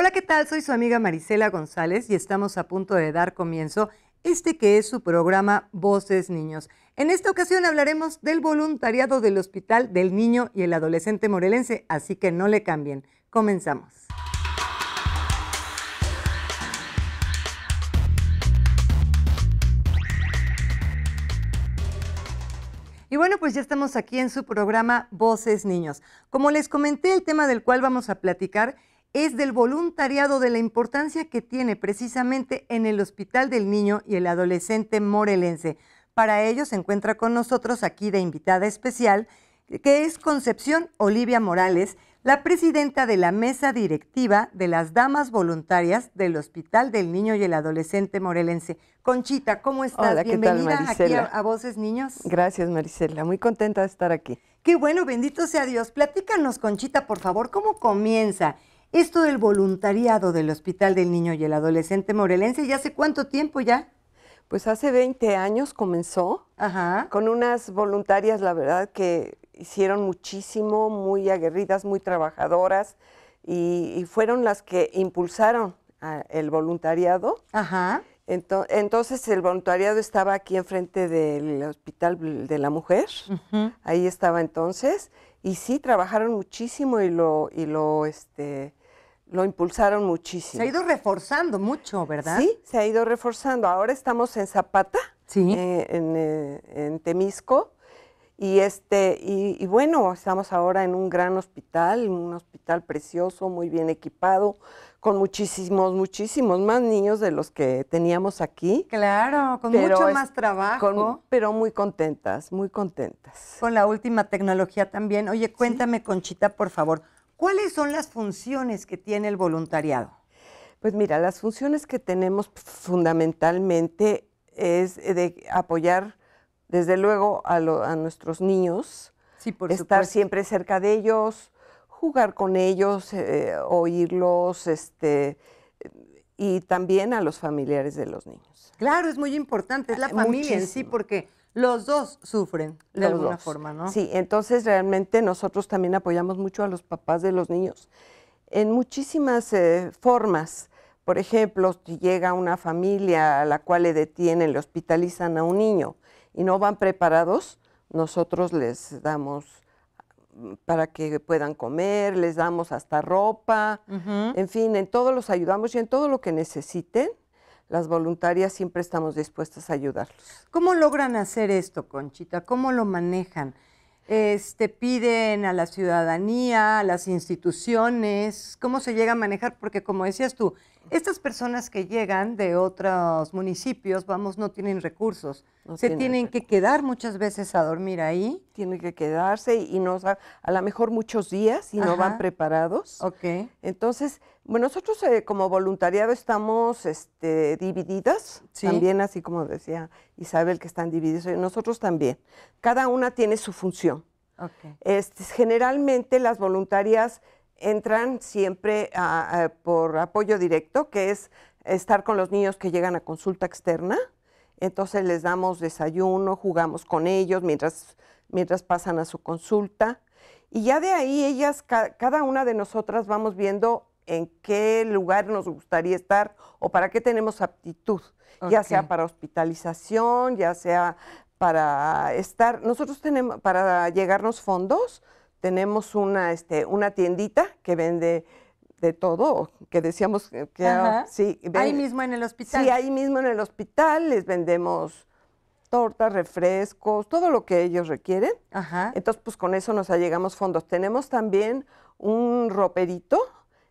Hola, ¿qué tal? Soy su amiga Marisela González y estamos a punto de dar comienzo este que es su programa Voces Niños. En esta ocasión hablaremos del voluntariado del Hospital del Niño y el Adolescente Morelense, así que no le cambien. Comenzamos. Y bueno, pues ya estamos aquí en su programa Voces Niños. Como les comenté, el tema del cual vamos a platicar es del voluntariado de la importancia que tiene precisamente en el Hospital del Niño y el Adolescente Morelense. Para ello se encuentra con nosotros aquí de invitada especial, que es Concepción Olivia Morales, la presidenta de la mesa directiva de las damas voluntarias del Hospital del Niño y el Adolescente Morelense. Conchita, ¿cómo estás? Bienvenida aquí a, Voces Niños. Gracias, Maricela. Muy contenta de estar aquí. Qué bueno, bendito sea Dios. Platícanos, Conchita, por favor, ¿cómo comienza esto del voluntariado del Hospital del Niño y el Adolescente Morelense, ¿ya hace cuánto tiempo ya? Pues hace 20 años comenzó, Ajá. con unas voluntarias, la verdad, que hicieron muchísimo, muy aguerridas, muy trabajadoras, y, fueron las que impulsaron el voluntariado. Ajá. Entonces el voluntariado estaba aquí enfrente del Hospital de la Mujer, ahí estaba entonces, y sí, trabajaron muchísimo y lo, y lo, este, lo impulsaron muchísimo. Se ha ido reforzando mucho, ¿verdad? Sí, se ha ido reforzando. Ahora estamos en Zapata, ¿Sí? Eh, eh, en, Temisco, y este, y, bueno, estamos ahora en un gran hospital, un hospital precioso, muy bien equipado, con muchísimos, muchísimos más niños de los que teníamos aquí. Claro, con mucho más trabajo. pero muy contentas, muy contentas. Con la última tecnología también. Oye, cuéntame, Conchita, por favor. ¿Cuáles son las funciones que tiene el voluntariado? Pues mira, las funciones que tenemos fundamentalmente es de apoyar, desde luego, a, nuestros niños, estar siempre cerca de ellos, jugar con ellos, eh, oírlos, este, y también a los familiares de los niños. Claro, es muy importante, es la ah, familia en sí, porque los dos sufren de alguna forma, ¿no? Sí, entonces realmente nosotros también apoyamos mucho a los papás de los niños en muchísimas eh, formas. Por ejemplo, si llega una familia a la cual le detienen, le hospitalizan a un niño y no van preparados, nosotros les damos mm, para que puedan comer, les damos hasta ropa, en fin, en todo los ayudamos y en todo lo que necesiten las voluntarias siempre estamos dispuestas a ayudarlos. ¿Cómo logran hacer esto, Conchita? ¿Cómo lo manejan? Este, piden a la ciudadanía, a las instituciones, cómo se llega a manejar, porque como decías tú, estas personas que llegan de otros municipios, vamos, no tienen recursos, se tienen, que quedar muchas veces a dormir ahí. Tienen que quedarse y, no, a, lo mejor muchos días y no van preparados. Ok. Entonces, bueno, nosotros eh, como voluntariado estamos este, divididas, también así como decía Isabel, que están divididos, eh, nosotros también. Cada una tiene su función. Este, generalmente las voluntarias entran siempre por apoyo directo, que es estar con los niños que llegan a consulta externa. Entonces les damos desayuno, jugamos con ellos mientras, mientras pasan a su consulta. Y ya de ahí ellas, cada una de nosotras vamos viendo en qué lugar nos gustaría estar o para qué tenemos aptitud, ya sea para hospitalización, ya sea para estar, nosotros tenemos, para llegarnos fondos, tenemos una, este, una tiendita que vende de todo, que decíamos que... ahí mismo en el hospital. Sí, ahí mismo en el hospital les vendemos tortas, refrescos, todo lo que ellos requieren. Entonces, pues con eso nos allegamos fondos. Tenemos también un roperito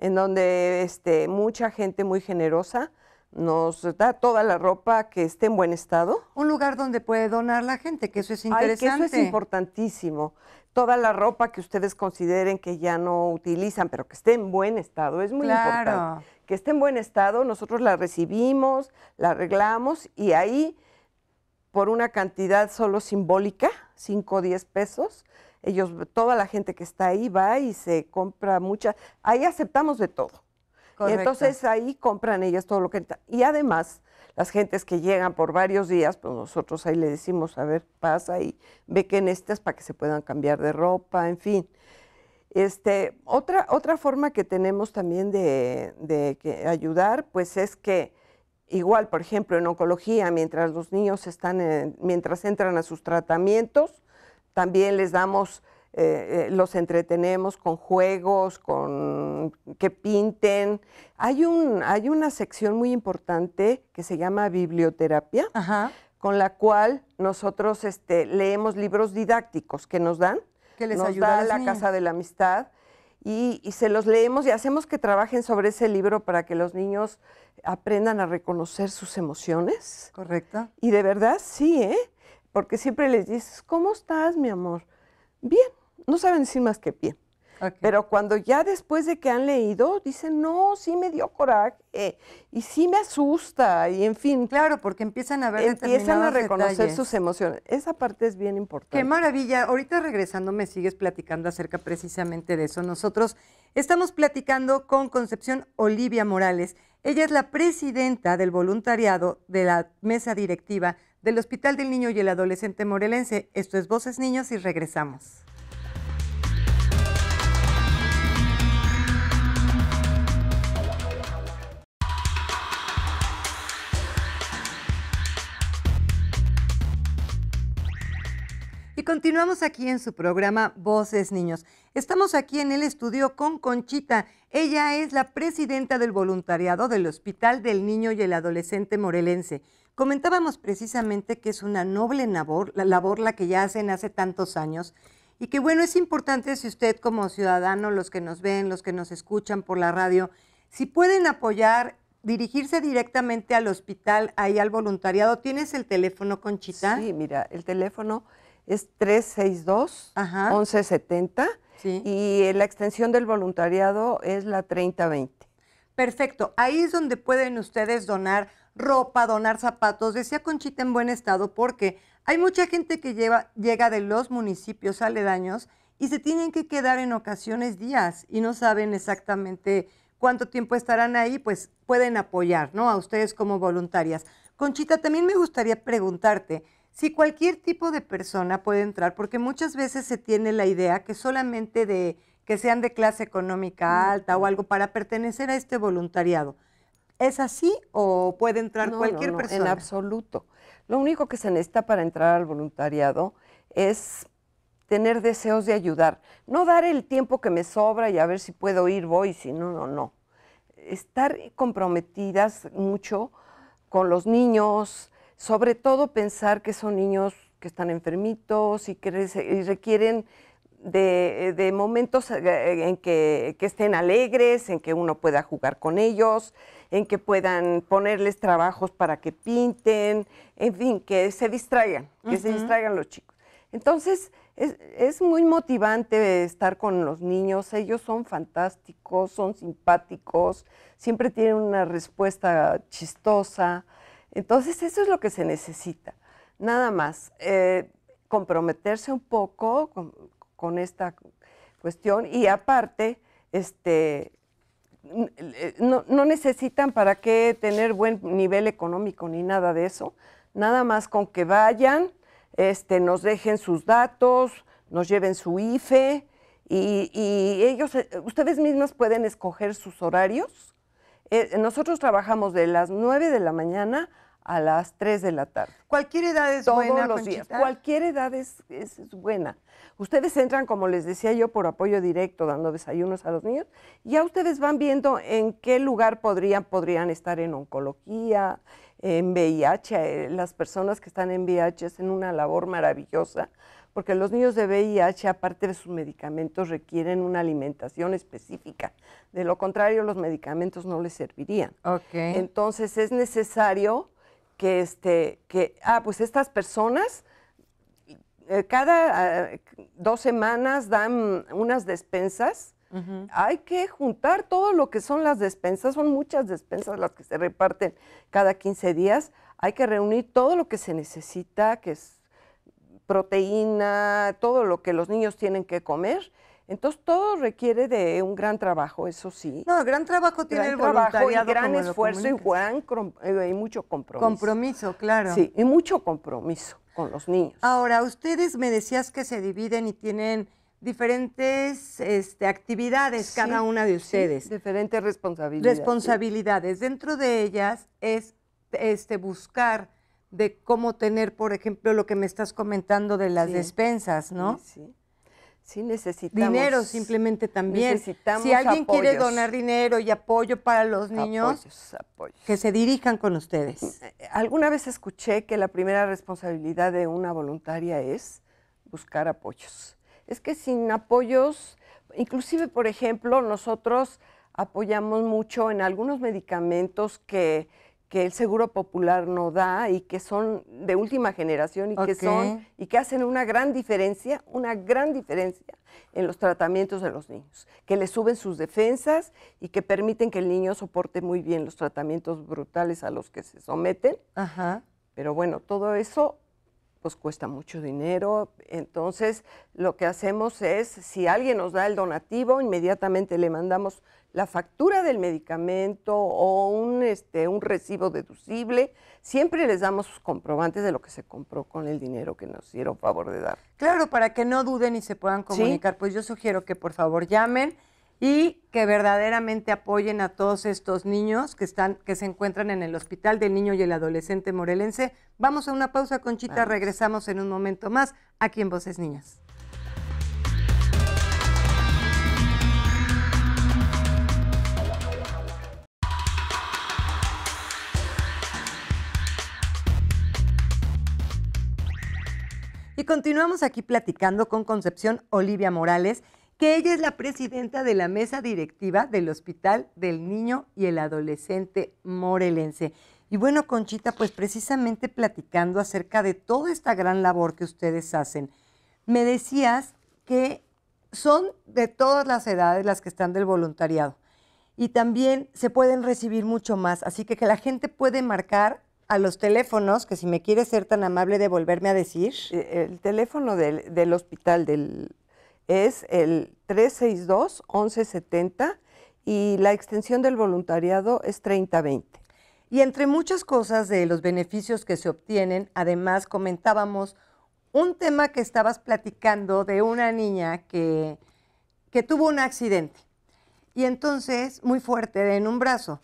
en donde este, mucha gente muy generosa nos da toda la ropa que esté en buen estado. Un lugar donde puede donar la gente, que eso es interesante. Ay, que eso es importantísimo. Toda la ropa que ustedes consideren que ya no utilizan, pero que esté en buen estado, es muy claro. Que esté en buen estado, nosotros la recibimos, la arreglamos y ahí, por una cantidad solo simbólica, 5 o 10 pesos, ellos, toda la gente que está ahí va y se compra mucha. Ahí aceptamos de todo. Entonces ahí compran ellas todo lo que... Y además, las gentes que llegan por varios días, pues nosotros ahí le decimos, a ver, pasa y ve que en estas para que se puedan cambiar de ropa, en fin. Este, otra, otra forma que tenemos también de, de ayudar, pues es que igual, por ejemplo, en oncología, mientras los niños están, mientras entran a sus tratamientos, también les damos, eh, eh, los entretenemos con juegos, con que pinten. Hay, un, hay una sección muy importante que se llama biblioterapia, con la cual nosotros este, leemos libros didácticos que nos dan. Que les ayuda da a la Casa de la Amistad. Y, y, se los leemos y hacemos que trabajen sobre ese libro para que los niños aprendan a reconocer sus emociones. Correcto. Y de verdad, sí, ¿eh? porque siempre les dices, ¿cómo estás, mi amor? Bien, no saben decir más que bien. Pero cuando ya después de que han leído, dicen, no, sí me dio coraje y sí me asusta y en fin. Claro, porque empiezan a ver Empiezan a reconocer sus emociones. Esa parte es bien importante. Qué maravilla. Ahorita regresando me sigues platicando acerca precisamente de eso. Nosotros estamos platicando con Concepción Olivia Morales. Ella es la presidenta del voluntariado de la mesa directiva del Hospital del Niño y el Adolescente Morelense. Esto es Voces Niños y regresamos. Y continuamos aquí en su programa Voces Niños. Estamos aquí en el estudio con Conchita. Ella es la presidenta del voluntariado del Hospital del Niño y el Adolescente Morelense. Comentábamos precisamente que es una noble labor, la labor la que ya hacen hace tantos años y que bueno, es importante si usted como ciudadano, los que nos ven, los que nos escuchan por la radio, si pueden apoyar, dirigirse directamente al hospital, ahí al voluntariado. ¿Tienes el teléfono, Conchita? Sí, mira, el teléfono es 362-1170 y eh, la extensión del voluntariado es la 3020. Perfecto, ahí es donde pueden ustedes donar ropa, donar zapatos, decía Conchita en buen estado, porque hay mucha gente que llega de los municipios aledaños y se tienen que quedar en ocasiones días y no saben exactamente cuánto tiempo estarán ahí, pues pueden apoyar, ¿no? A ustedes como voluntarias. Conchita, también me gustaría preguntarte si cualquier tipo de persona puede entrar, porque muchas veces se tiene la idea que solamente de que sean de clase económica alta o algo para pertenecer a este voluntariado. ¿Es así o puede entrar cualquier no, persona? En absoluto. Lo único que se necesita para entrar al voluntariado es tener deseos de ayudar. No dar el tiempo que me sobra y a ver si puedo ir, voy, si no, no, no. Estar comprometidas mucho con los niños, sobre todo pensar que son niños que están enfermitos y que requieren de, momentos eh, en que, que, estén alegres, en que uno pueda jugar con ellos, en que puedan ponerles trabajos para que pinten, en fin, que se distraigan, que se distraigan los chicos. Entonces, es, muy motivante estar con los niños, ellos son fantásticos, son simpáticos, siempre tienen una respuesta chistosa. Entonces, eso es lo que se necesita. Nada más, eh, comprometerse un poco con esta cuestión y aparte, este, no, necesitan para qué tener buen nivel económico ni nada de eso, nada más con que vayan, este, nos dejen sus datos, nos lleven su IFE y, ellos, eh, ustedes mismas pueden escoger sus horarios. Eh, nosotros trabajamos de las 9 de la mañana a las 3 de la tarde. Cualquier edad es buena. Cualquier edad es, es, buena. Ustedes entran, como les decía yo, por apoyo directo, dando desayunos a los niños. ya ustedes van viendo en qué lugar podrían, podrían estar en oncología, en VIH. Eh, las personas que están en VIH hacen una labor maravillosa, porque los niños de VIH, aparte de sus medicamentos, requieren una alimentación específica. De lo contrario, los medicamentos no les servirían. Okay. Entonces es necesario que, este, que, ah, pues estas personas eh, cada ah, dos semanas dan unas despensas. Hay que juntar todo lo que son las despensas, son muchas despensas las que se reparten cada 15 días. Hay que reunir todo lo que se necesita, que es proteína, todo lo que los niños tienen que comer entonces todo requiere de un gran trabajo, eso sí. No, gran trabajo tiene gran el trabajo y gran esfuerzo y, gran, eh, mucho compromiso. Compromiso, claro. Sí, y mucho compromiso con los niños. Ahora, ustedes me decías que se dividen y tienen diferentes este, actividades cada una de ustedes. diferentes responsabilidades. Responsabilidades. Dentro de ellas es este, buscar de cómo tener, por ejemplo, lo que me estás comentando de las despensas, ¿no? Sí. Sí, necesitamos. Dinero simplemente también. Necesitamos si alguien quiere donar dinero y apoyo para los niños, que se dirijan con ustedes. Eh, eh, alguna vez escuché que la primera responsabilidad de una voluntaria es buscar apoyos. Es que sin apoyos, inclusive, por ejemplo, nosotros apoyamos mucho en algunos medicamentos que que el Seguro Popular no da y que son de última generación y que son y que hacen una gran diferencia, una gran diferencia en los tratamientos de los niños, que le suben sus defensas y que permiten que el niño soporte muy bien los tratamientos brutales a los que se someten. Pero bueno, todo eso pues cuesta mucho dinero. Entonces, lo que hacemos es, si alguien nos da el donativo, inmediatamente le mandamos la factura del medicamento o un, este, un recibo deducible. Siempre les damos sus comprobantes de lo que se compró con el dinero que nos hicieron favor de dar. Claro, para que no duden y se puedan comunicar, pues yo sugiero que por favor llamen y que verdaderamente apoyen a todos estos niños que, están, que se encuentran en el Hospital del Niño y el Adolescente Morelense. Vamos a una pausa, Conchita, regresamos en un momento más aquí en Voces Niñas. Y continuamos aquí platicando con Concepción Olivia Morales, que ella es la presidenta de la mesa directiva del Hospital del Niño y el Adolescente Morelense. Y bueno, Conchita, pues precisamente platicando acerca de toda esta gran labor que ustedes hacen, me decías que son de todas las edades las que están del voluntariado y también se pueden recibir mucho más, así que que la gente puede marcar a los teléfonos, que si me quiere ser tan amable de volverme a decir. Eh, el teléfono del, del hospital del es el 362-1170 y la extensión del voluntariado es 3020. Y entre muchas cosas de los beneficios que se obtienen, además comentábamos un tema que estabas platicando de una niña que, que tuvo un accidente y entonces muy fuerte en un brazo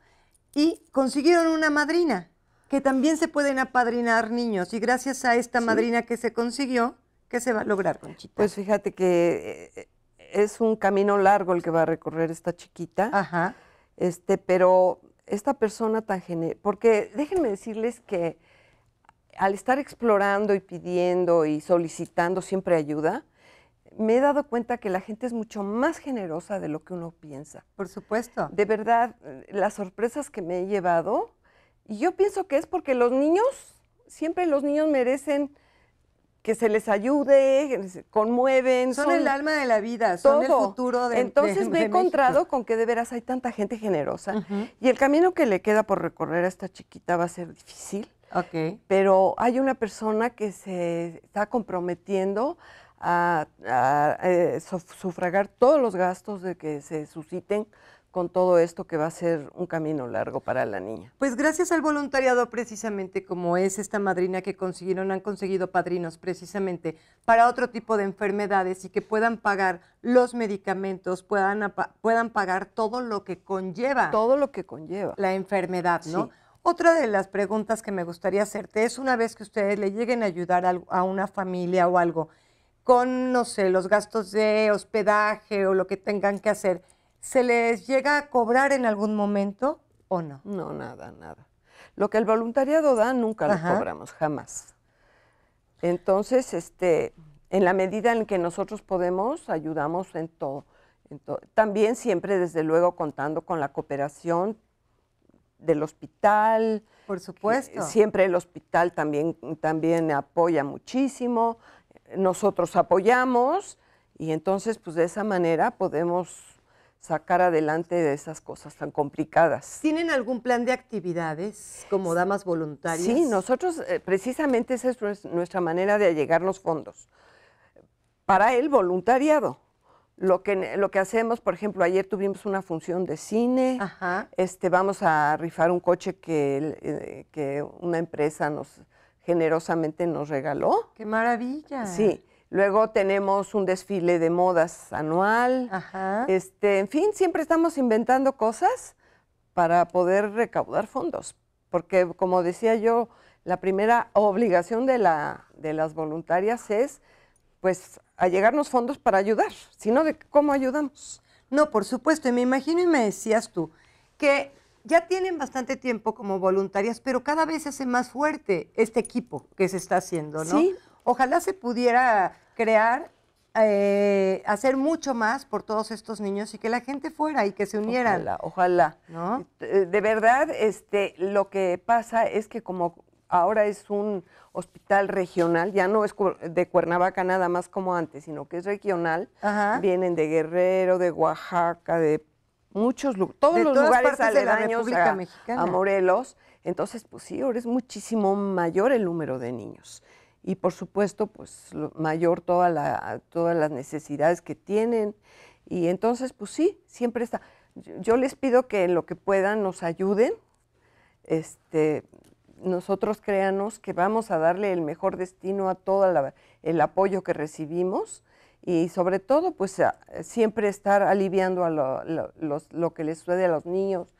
y consiguieron una madrina que también se pueden apadrinar niños y gracias a esta madrina que se consiguió ¿Qué se va a lograr, Conchita? Pues fíjate que eh, es un camino largo el que va a recorrer esta chiquita. Ajá. Este, pero esta persona tan generosa, porque déjenme decirles que al estar explorando y pidiendo y solicitando siempre ayuda, me he dado cuenta que la gente es mucho más generosa de lo que uno piensa. Por supuesto. De verdad, las sorpresas que me he llevado, y yo pienso que es porque los niños, siempre los niños merecen que se les ayude, se conmueven. Son, el alma de la vida, son el futuro de Entonces me he encontrado con que de veras hay tanta gente generosa y el camino que le queda por recorrer a esta chiquita va a ser difícil. Okay. Pero hay una persona que se está comprometiendo a, eh, sufragar todos los gastos de que se susciten con todo esto que va a ser un camino largo para la niña? Pues gracias al voluntariado precisamente como es esta madrina que consiguieron, han conseguido padrinos precisamente para otro tipo de enfermedades y que puedan pagar los medicamentos, puedan, puedan pagar todo lo que conlleva. Todo lo que conlleva. La enfermedad, ¿no? Otra de las preguntas que me gustaría hacerte es una vez que ustedes le lleguen a ayudar a, a una familia o algo con, no sé, los gastos de hospedaje o lo que tengan que hacer, ¿Se les llega a cobrar en algún momento o no? No, nada, nada. Lo que el voluntariado da nunca lo cobramos, jamás. Entonces, este, en la medida en que nosotros podemos, ayudamos en todo. También siempre, desde luego, contando con la cooperación del hospital. Por supuesto. Siempre el hospital también, también apoya muchísimo. Nosotros apoyamos y entonces, pues de esa manera podemos sacar adelante de esas cosas tan complicadas. ¿Tienen algún plan de actividades como damas voluntarias? Sí, nosotros eh, precisamente esa es nuestra manera de allegar los fondos. Para el voluntariado, lo que, lo que hacemos, por ejemplo, ayer tuvimos una función de cine, Ajá. Este, vamos a rifar un coche que, eh, una empresa nos generosamente nos regaló. ¡Qué maravilla! Sí, Luego tenemos un desfile de modas anual. Este, en fin, siempre estamos inventando cosas para poder recaudar fondos. Porque, como decía yo, la primera obligación de, la, de las voluntarias es, pues, allegarnos fondos para ayudar. Si no, ¿de cómo ayudamos? No, por supuesto. Y me imagino y me decías tú que ya tienen bastante tiempo como voluntarias, pero cada vez se hace más fuerte este equipo que se está haciendo, ¿no? Sí, Ojalá se pudiera crear, eh, hacer mucho más por todos estos niños y que la gente fuera y que se unieran. Ojalá, ojalá. ¿No? Eh, de verdad, este, lo que pasa es que como ahora es un hospital regional, ya no es de Cuernavaca nada más como antes, sino que es regional. Vienen de Guerrero, de Oaxaca, de muchos todos los lugares aledaños a, Morelos. Entonces, pues sí, ahora es muchísimo mayor el número de niños y por supuesto, pues mayor toda todas las necesidades que tienen. Y entonces, pues sí, siempre está. Yo les pido que en lo que puedan nos ayuden. Este, nosotros créanos que vamos a darle el mejor destino a todo el apoyo que recibimos y sobre todo, pues siempre estar aliviando a lo, lo que les sucede a los niños,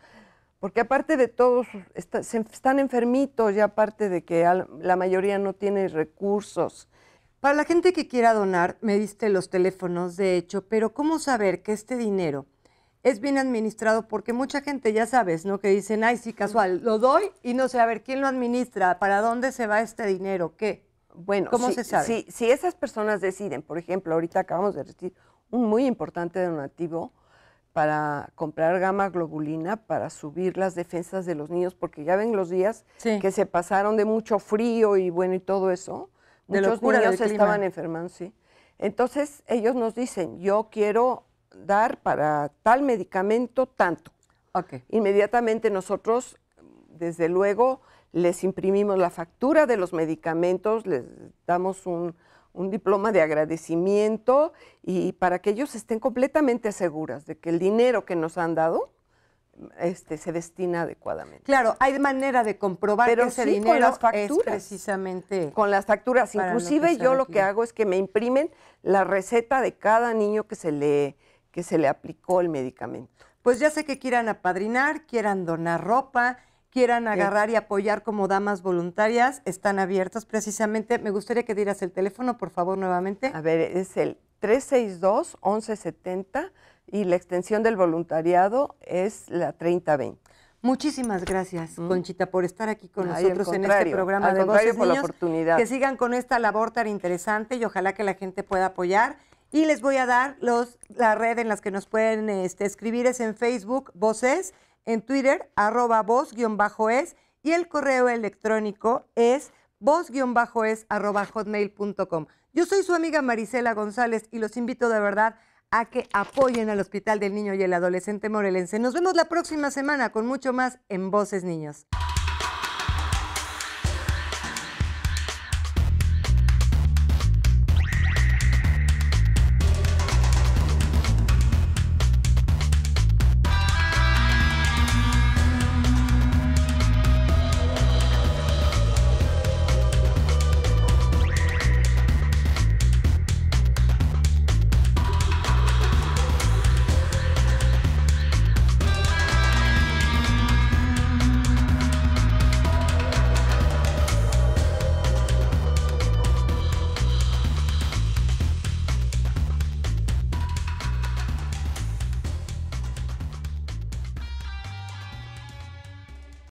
porque aparte de todos están enfermitos y aparte de que la mayoría no tiene recursos. Para la gente que quiera donar, me diste los teléfonos, de hecho, pero ¿cómo saber que este dinero es bien administrado? Porque mucha gente, ya sabes, ¿no? Que dicen, ay, sí, casual, lo doy y no sé, a ver, ¿quién lo administra? ¿Para dónde se va este dinero? ¿Qué? Bueno, ¿cómo se sabe? si esas personas deciden, por ejemplo, ahorita acabamos de recibir un muy importante donativo, para comprar gama globulina para subir las defensas de los niños, porque ya ven los días que se pasaron de mucho frío y bueno y todo eso. Muchos niños estaban enfermando, sí. Entonces ellos nos dicen, yo quiero dar para tal medicamento tanto. Inmediatamente nosotros, desde luego, les imprimimos la factura de los medicamentos, les damos un, un diploma de agradecimiento y para que ellos estén completamente seguras de que el dinero que nos han dado este, se destina adecuadamente. Claro, hay manera de comprobar con las facturas, precisamente con las facturas. Inclusive yo lo que hago es que me imprimen la receta de cada niño que se le que se le aplicó el medicamento. Pues ya sé que quieran apadrinar, quieran donar ropa, quieran eh, agarrar y apoyar como damas voluntarias, están abiertas precisamente. Me gustaría que dieras el teléfono, por favor, nuevamente. A ver, es el 362-1170 y la extensión del voluntariado es la 3020. Muchísimas gracias, Conchita, por estar aquí con nosotros en este programa de Voces por La oportunidad. Que sigan con esta labor tan interesante y ojalá que la gente pueda apoyar. Y les voy a dar los, la red en las que nos pueden este, escribir, es en Facebook, Voces, en Twitter, arroba voz-es, y el correo electrónico es voz-es hotmail.com. Yo soy su amiga Marisela González y los invito de verdad a que apoyen al Hospital del Niño y el Adolescente Morelense. Nos vemos la próxima semana con mucho más en Voces Niños.